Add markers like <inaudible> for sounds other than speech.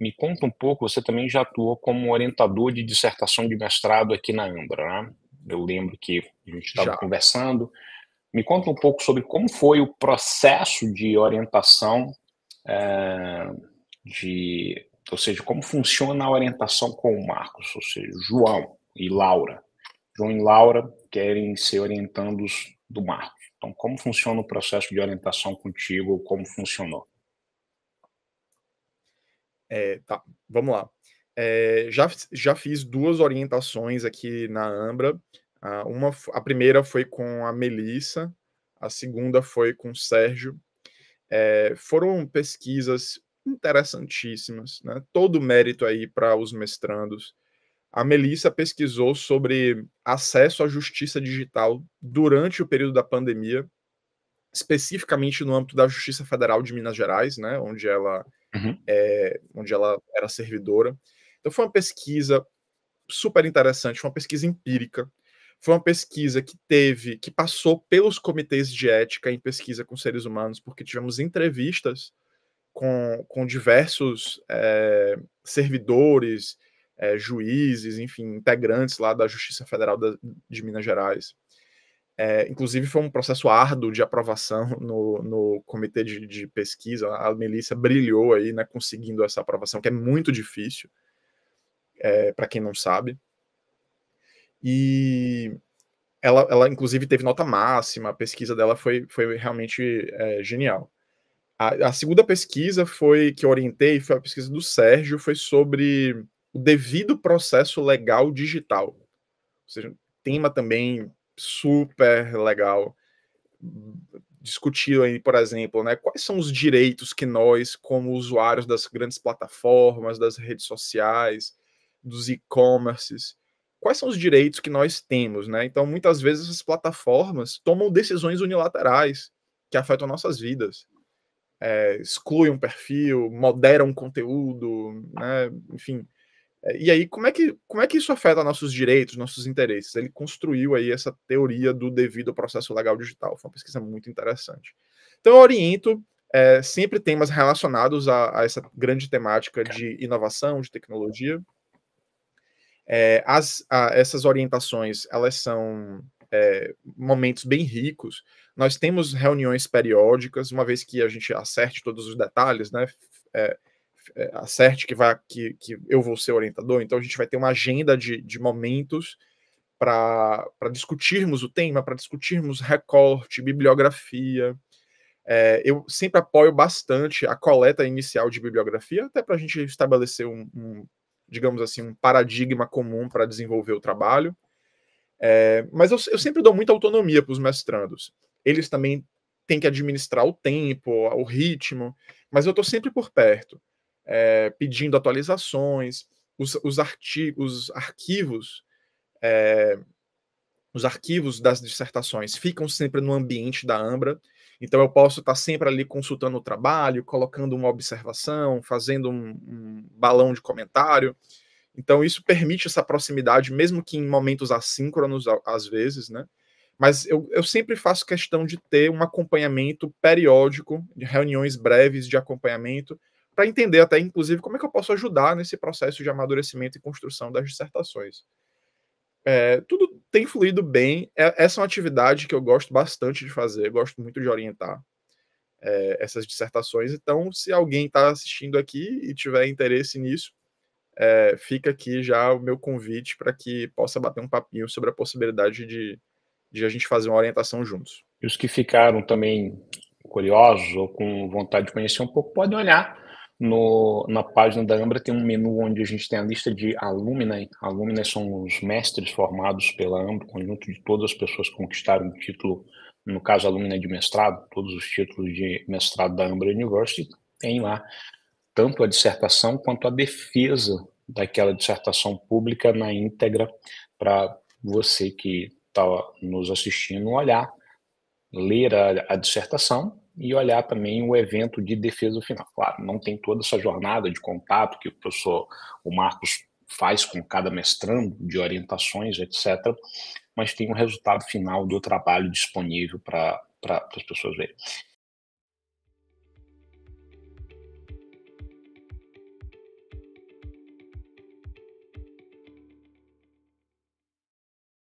Me conta um pouco, você também já atuou como orientador de dissertação de mestrado aqui na Ambra, né? Eu lembro que a gente estava conversando. Me conta um pouco sobre como foi o processo de orientação, é, de, ou seja, como funciona a orientação com o Marcos, ou seja, João e Laura. João e Laura querem ser orientandos do Marcos. Então, como funciona o processo de orientação contigo, como funcionou? É, tá, vamos lá. É, já, já fiz duas orientações aqui na Ambra. A, uma, a primeira foi com a Melissa, a segunda foi com o Sérgio. É, foram pesquisas interessantíssimas, né? todo mérito aí para os mestrandos. A Melissa pesquisou sobre acesso à justiça digital durante o período da pandemia, especificamente no âmbito da Justiça Federal de Minas Gerais, né, onde ela, uhum. é, onde ela era servidora. Então foi uma pesquisa super interessante, foi uma pesquisa empírica, foi uma pesquisa que teve, que passou pelos comitês de ética em pesquisa com seres humanos, porque tivemos entrevistas com, com diversos é, servidores, é, juízes, enfim, integrantes lá da Justiça Federal da, de Minas Gerais. É, inclusive, foi um processo árduo de aprovação <laughs> no, no comitê de, de, pesquisa. A Melissa brilhou aí, né, conseguindo essa aprovação, que é muito difícil, é, para quem não sabe. E ela, ela, inclusive, teve nota máxima, a pesquisa dela foi, foi realmente é, genial. A, a, segunda pesquisa foi que eu orientei, foi a pesquisa do Sérgio, foi sobre o devido processo legal digital. Ou seja, tema também super legal. Discutir aí, por exemplo, né, quais são os direitos que nós, como usuários das grandes plataformas, das redes sociais, dos e-commerces, quais são os direitos que nós temos, né? Então, muitas vezes essas plataformas tomam decisões unilaterais que afetam nossas vidas. É, excluem um perfil, moderam um conteúdo, né? enfim, e aí, como é, que, como é que isso afeta nossos direitos, nossos interesses? Ele construiu aí essa teoria do devido processo legal digital. Foi uma pesquisa muito interessante. Então, eu oriento é, sempre temas relacionados a, a, essa grande temática de inovação, de tecnologia. É, as, a, essas orientações, elas são é, momentos bem ricos. Nós temos reuniões periódicas, uma vez que a gente acerte todos os detalhes, né? É, é, acerte que, vai, que, que eu vou ser orientador, então a gente vai ter uma agenda de, de momentos para discutirmos o tema, para discutirmos recorte, bibliografia. É, eu sempre apoio bastante a coleta inicial de bibliografia, até para a gente estabelecer um, um, digamos assim, um paradigma comum para desenvolver o trabalho. É, mas eu, eu sempre dou muita autonomia para os mestrandos. Eles também têm que administrar o tempo, o ritmo, mas eu estou sempre por perto é, pedindo atualizações, os, os, artigos, os arquivos, é, os arquivos das dissertações ficam sempre no ambiente da Ambra, então eu posso estar sempre ali consultando o trabalho, colocando uma observação, fazendo um, um balão de comentário. Então isso permite essa proximidade, mesmo que em momentos assíncronos às vezes, né? Mas eu, eu sempre faço questão de ter um acompanhamento periódico, de reuniões breves de acompanhamento, para entender até, inclusive, como é que eu posso ajudar nesse processo de amadurecimento e construção das dissertações. É, tudo tem fluído bem. É, essa é uma atividade que eu gosto bastante de fazer, gosto muito de orientar é, essas dissertações. Então, se alguém está assistindo aqui e tiver interesse nisso, é, fica aqui já o meu convite para que possa bater um papinho sobre a possibilidade de, de a gente fazer uma orientação juntos. E os que ficaram também curiosos ou com vontade de conhecer um pouco podem olhar no, na página da Ambra tem um menu onde a gente tem a lista de alumni. Alumni são os mestres formados pela Ambra, conjunto de todas as pessoas que conquistaram o título, no caso, alumni de mestrado, todos os títulos de mestrado da Ambra University. Tem lá tanto a dissertação quanto a defesa daquela dissertação pública na íntegra para você que está nos assistindo olhar, ler a, a dissertação e olhar também o evento de defesa final. Claro, não tem toda essa jornada de contato que o professor o Marcos faz com cada mestrando, de orientações, etc., mas tem um resultado final do trabalho disponível para as pessoas verem.